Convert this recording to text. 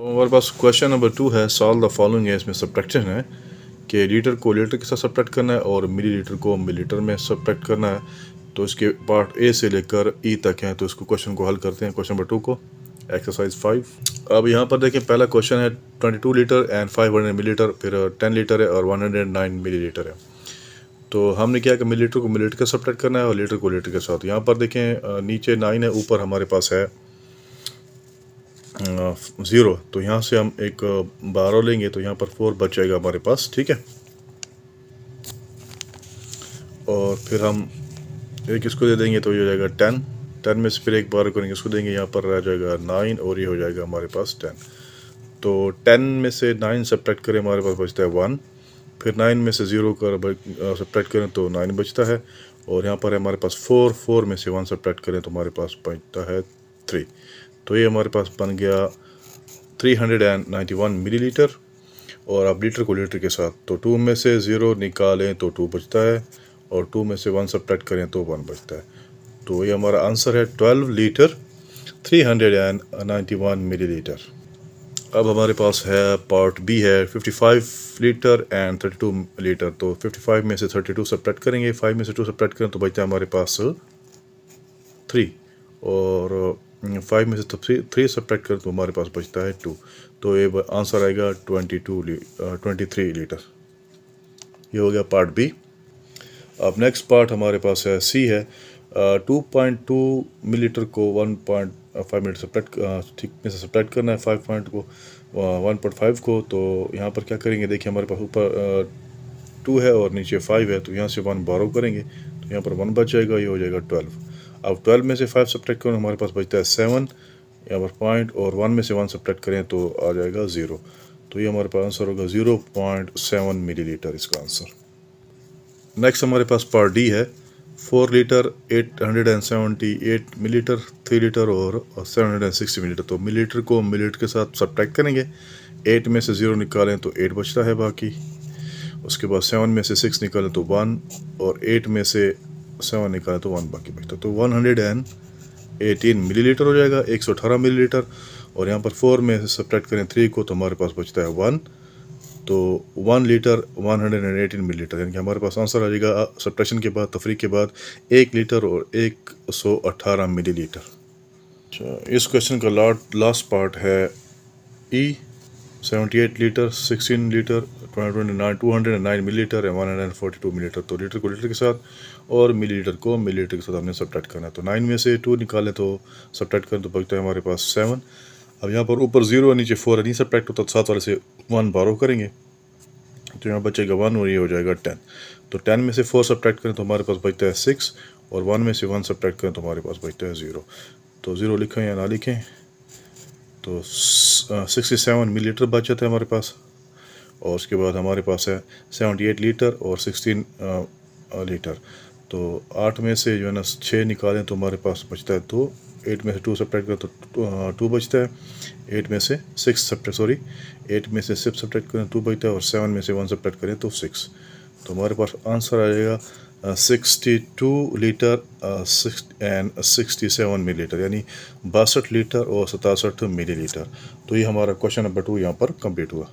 तो हमारे पास क्वेश्चन नंबर टू है सॉल्व द फॉलोइंग है इसमें सब्ट्रैक्शन है कि लीटर को लीटर के साथ सब्ट्रैक्ट करना है और मिली लीटर को मिली लीटर में सब्ट्रैक्ट करना है तो इसके पार्ट ए से लेकर ई e तक हैं तो इसको क्वेश्चन को हल करते हैं क्वेश्चन नंबर टू को एक्सरसाइज फाइव अब यहाँ पर देखें पहला क्वेश्चन है twenty two litre and five hundred millilitre फिर टेन लीटर है और one hundred nine millilitre है तो हमने क्या कि मिली लीटर को मिली लीटर का सब्ट्रैक्ट करना है और लीटर को लीटर के साथ यहाँ पर देखें नीचे नाइन है ऊपर हमारे पास है ज़ीरो तो यहाँ से हम एक बारह लेंगे तो यहाँ पर फोर बच जाएगा हमारे पास ठीक है और फिर हम एक इसको दे देंगे तो ये हो जाएगा टेन टेन में से फिर एक बार करेंगे इसको देंगे यहाँ पर रह जाएगा नाइन और ये हो जाएगा हमारे पास टेन तो टेन में से नाइन सब्ट्रैक्ट करें हमारे पास बचता है वन फिर नाइन में से ज़ीरो कर सब्ट्रैक्ट करें तो नाइन बचता है और यहाँ पर हमारे पास फोर फोर में से वन सब्ट्रैक्ट करें तो हमारे पास बचता है थ्री तो ये हमारे पास बन गया 391 मिलीलीटर और आप लीटर को लीटर के साथ तो टू में से ज़ीरो निकालें तो टू बचता है और टू में से वन सब्ट्रैक्ट करें तो वन बचता है तो ये हमारा आंसर है twelve litre three hundred and ninety one millilitre अब हमारे पास है पार्ट बी है fifty five litre and thirty two litre तो फिफ्टी फाइव में से थर्टी टू सब्ट्रैक्ट करेंगे फाइव में से टू सब्ट्रैक्ट करें तो बचता है हमारे पास थ्री और फाइव हम्म, में से तो थ्री थ्री सब्ट्रैक्ट करें तो हमारे पास बचता है टू तो ये आंसर आएगा twenty two twenty three litre ये हो गया पार्ट बी अब नेक्स्ट पार्ट हमारे पास है सी है टू पॉइंट टू मिलीटर को one point five minute subtract ठीक में से सब्ट्रैक्ट करना है फाइव पॉइंट को वन पॉइंट फाइव को तो यहाँ पर क्या करेंगे देखिए हमारे पास ऊपर टू uh, है और नीचे फाइव है तो यहाँ से वन बारो करेंगे तो यहाँ पर वन बच जाएगा ये हो जाएगा ट्वेल्व अब ट्वेल्व में से फाइव सब्ट्रैक्ट करें हमारे पास बचता है सेवन यहाँ पर पॉइंट और वन में से वन सब्ट्रैक्ट करें तो आ जाएगा ज़ीरो तो ये हमारे पास आंसर होगा zero point seven millilitre इसका आंसर नेक्स्ट हमारे पास पार्ट डी है four litre eight hundred and seventy eight millilitre three litre और seven hundred and sixty millilitre तो मिली लीटर को मिली लीटर के साथ सब्ट्रैक्ट करेंगे एट में से ज़ीरो निकालें तो एट बचता है बाकी उसके बाद सेवन में से सिक्स निकालें तो वन और एट में से सेवन निकाला तो वन बाकी बचता तो one hundred and eighteen millilitre हो जाएगा एक सौ अठारह मिली लीटर और यहाँ पर फोर में सब्ट्रैक्ट करें थ्री को तो हमारे पास बचता है वन तो one litre one hundred and eighteen millilitre यानी कि हमारे पास आंसर आ जाएगा सब्ट्रैक्शन के बाद तफरी के बाद एक लीटर और एक सौ अट्ठारह मिली लीटर इस क्वेश्चन का लास्ट पार्ट है E e। 78 litre 16 litre 29 209 millilitre and 142 millilitre तो लीटर को लीटर के साथ और मिलीलीटर को मिलीलीटर के साथ हमने सब्ट्रैक्ट करना है तो नाइन में से टू निकालें तो सब्ट्रैक्ट करें तो बचता है हमारे पास सेवन अब यहाँ पर ऊपर जीरो है नीचे फोर है नहीं सब्ट्रैक्ट होता तो सात वाले से वन बारो करेंगे तो यहाँ बचेगा वन और ये हो जाएगा टेन तो टेन में से फोर सब्ट्रैक्ट करें तो हमारे पास बचता है सिक्स और वन में से वन सब्ट्रैक्ट करें तो हमारे पास बचता है ज़ीरो तो ज़ीरो लिखें या ना लिखें तो सिक्सटी सेवन मिली लीटर बचत है हमारे पास और उसके बाद हमारे पास है सेवेंटी एट लीटर और सिक्सटीन लीटर तो आठ में से जो है ना छः निकालें तो हमारे पास बचता है दो एट में से टू सब्ट्रैक्ट करें तो टू बचता है एट में से सिक्स सब्ट्रैक्ट सॉरी एट में से सिक्स सब्ट्रैक्ट करें टू तो बचता है और सेवन में से वन सब्ट्रैक्ट करें तो सिक्स तो हमारे पास आंसर आ जाएगा 62 लीटर एंड 67 मिली लीटर यानी बासठ लीटर और सतासठ मिली लीटर तो ये हमारा क्वेश्चन नंबर टू यहाँ पर कंप्लीट हुआ